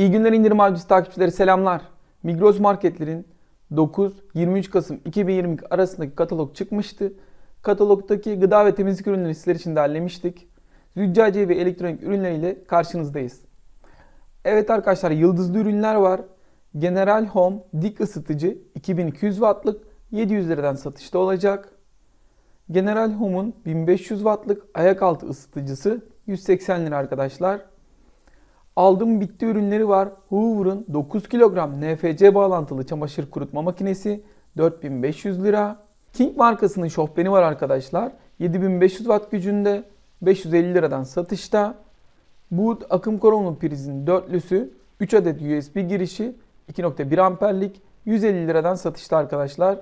İyi günler indirim avcısı takipçileri selamlar. Migros marketlerin 9-23 Kasım 2020 arasındaki katalog çıkmıştı. Katalogdaki gıda ve temizlik ürünlerini sizler için derlemiştik. Züccaciye ve elektronik ürünleriyle karşınızdayız. Evet arkadaşlar yıldızlı ürünler var. General Home dik ısıtıcı 2200 wattlık 700 liradan satışta olacak. General Home'un 1500 wattlık ayak ayakaltı ısıtıcısı 180 lira arkadaşlar aldım bitti ürünleri var. Hoover'ın 9 kilogram NFC bağlantılı çamaşır kurutma makinesi 4500 lira. King markasının şofbeni var arkadaşlar. 7500 watt gücünde 550 liradan satışta. Boot akım korumlu prizin dörtlüsü 3 adet USB girişi 2.1 amperlik 150 liradan satışta arkadaşlar.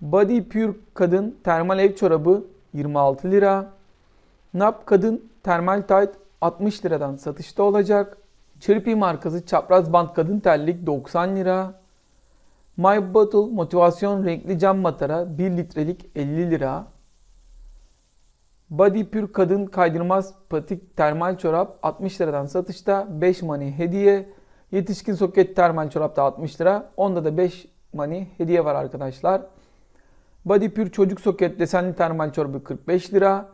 Body Pure kadın termal ev çorabı 26 lira. Nap kadın termal tight 60 liradan satışta olacak. Chirpy markası çapraz bant kadın terlik 90 lira. My Bottle motivasyon renkli cam matara 1 litrelik 50 lira. Body Pure kadın kaydırmaz patik termal çorap 60 liradan satışta 5 mani hediye. Yetişkin soket termal çorap da 60 lira. Onda da 5 mani hediye var arkadaşlar. Body Pure çocuk soket desenli termal çorabı 45 lira.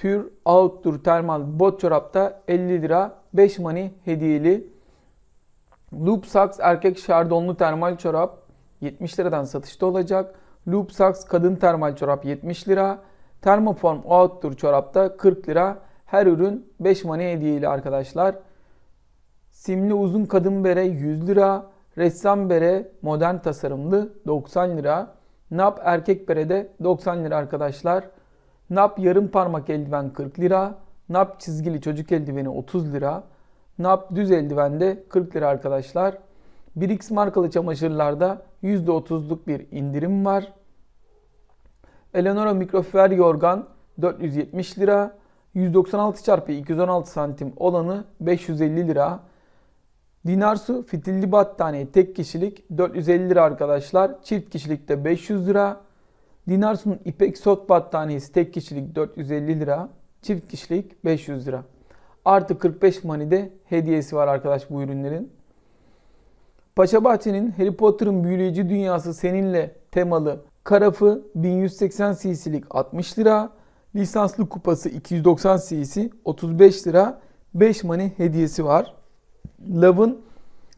Pure Outdoor Termal Bot Çorap'ta 50 lira 5 mani hediyeli. Loop Socks erkek şardonlu termal çorap 70 liradan satışta olacak. Loop Socks kadın termal çorap 70 lira. Termoform Outdoor çorapta 40 lira. Her ürün 5 mani hediyeli arkadaşlar. Simli uzun kadın bere 100 lira. Ressam bere modern tasarımlı 90 lira. Nap erkek bere de 90 lira arkadaşlar. NAP yarım parmak eldiven 40 lira. NAP çizgili çocuk eldiveni 30 lira. NAP düz eldiven de 40 lira arkadaşlar. 1X markalı çamaşırlarda %30'luk bir indirim var. Eleonora mikrofiber yorgan 470 lira. 196 çarpı 216 santim olanı 550 lira. Dinarsu fitilli battaniye tek kişilik 450 lira arkadaşlar. Çift kişilikte 500 lira. Dinarsun İpek Sot battaniyesi tek kişilik 450 lira, çift kişilik 500 lira. Artı 45 mani de hediyesi var arkadaş bu ürünlerin. Paşa Bahçe'nin Harry Potter'ın büyüleyici dünyası seninle temalı karafı 1180 cc'lik 60 lira, lisanslı kupası 290 cc 35 lira 5 mani hediyesi var. Love'ın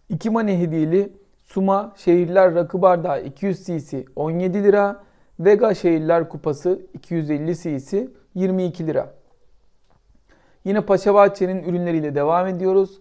2 mani hediyeli Suma Şehirler Rakı Bardağı 200 cc 17 lira, Vega Şehirler Kupası 250 cc 22 lira. Yine Paşa Paşabahçe'nin ürünleriyle devam ediyoruz.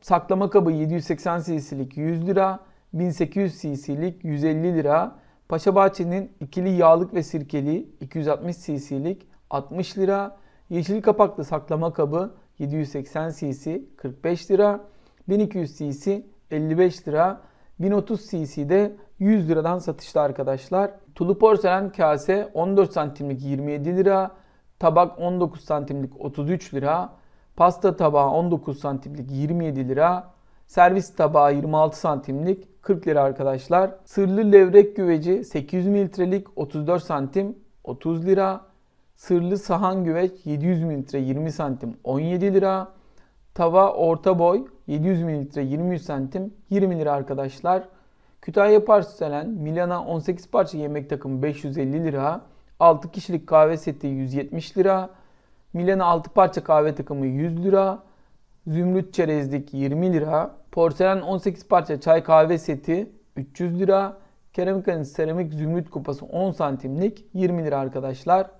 Saklama kabı 780 cc'lik 100 lira, 1800 cc'lik 150 lira. Paşa Bahçenin ikili yağlık ve sirkeli 260 cc'lik 60 lira. Yeşil kapaklı saklama kabı 780 cc 45 lira. 1200 cc 55 lira. 1030 cc de 100 liradan satışta arkadaşlar. Tulu porselen kase 14 santimlik 27 lira. Tabak 19 santimlik 33 lira. Pasta tabağı 19 santimlik 27 lira. Servis tabağı 26 santimlik 40 lira arkadaşlar. Sırlı levrek güveci 800 mililitrelik 34 santim 30 lira. Sırlı sahan güveç 700 mililitre 20 santim 17 lira. Tava orta boy 700 mililitre 23 santim 20 lira arkadaşlar. Kütahya Parselen Milan'a 18 parça yemek takımı 550 lira. 6 kişilik kahve seti 170 lira. Milan'a 6 parça kahve takımı 100 lira. Zümrüt çerezlik 20 lira. Porselen 18 parça çay kahve seti 300 lira. Keramika'nın seramik zümrüt kupası 10 santimlik 20 lira arkadaşlar.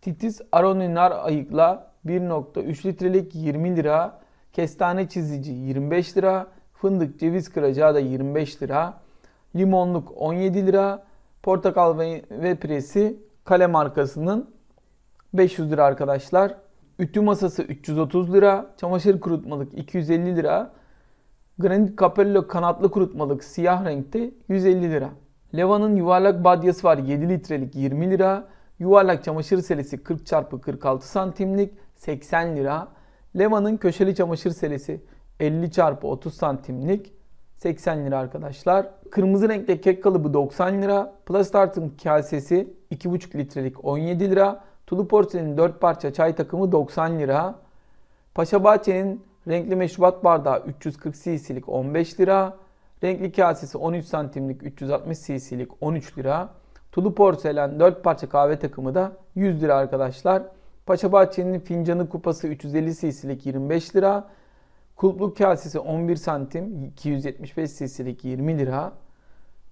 Titiz Aroni nar ayıkla 1.3 litrelik 20 lira. Kestane çizici 25 lira. Fındık ceviz kıracağı da 25 lira limonluk 17 lira, portakal ve, presi piresi kale markasının 500 lira arkadaşlar. Ütü masası 330 lira, çamaşır kurutmalık 250 lira, granit capello kanatlı kurutmalık siyah renkte 150 lira. Leva'nın yuvarlak badyası var 7 litrelik 20 lira. Yuvarlak çamaşır selesi 40 x 46 santimlik 80 lira. Leva'nın köşeli çamaşır selesi 50 x 30 santimlik 80 lira arkadaşlar. Kırmızı renkli kek kalıbı 90 lira. Plastart'ın kasesi 2,5 litrelik 17 lira. Tulu Porselen'in 4 parça çay takımı 90 lira. Paşa Bahçe'nin renkli meşrubat bardağı 340 cc'lik 15 lira. Renkli kasesi 13 santimlik 360 cc'lik 13 lira. Tulu Porselen 4 parça kahve takımı da 100 lira arkadaşlar. Paşa Bahçe'nin fincanı kupası 350 cc'lik 25 lira. Kulpluk kasesi 11 santim 275 cc'lik 20 lira.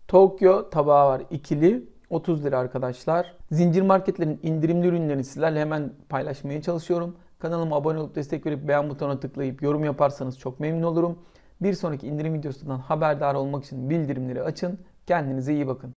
Tokyo tabağı var ikili 30 lira arkadaşlar. Zincir marketlerin indirimli ürünlerini sizlerle hemen paylaşmaya çalışıyorum. Kanalıma abone olup destek verip beğen butonuna tıklayıp yorum yaparsanız çok memnun olurum. Bir sonraki indirim videosundan haberdar olmak için bildirimleri açın. Kendinize iyi bakın.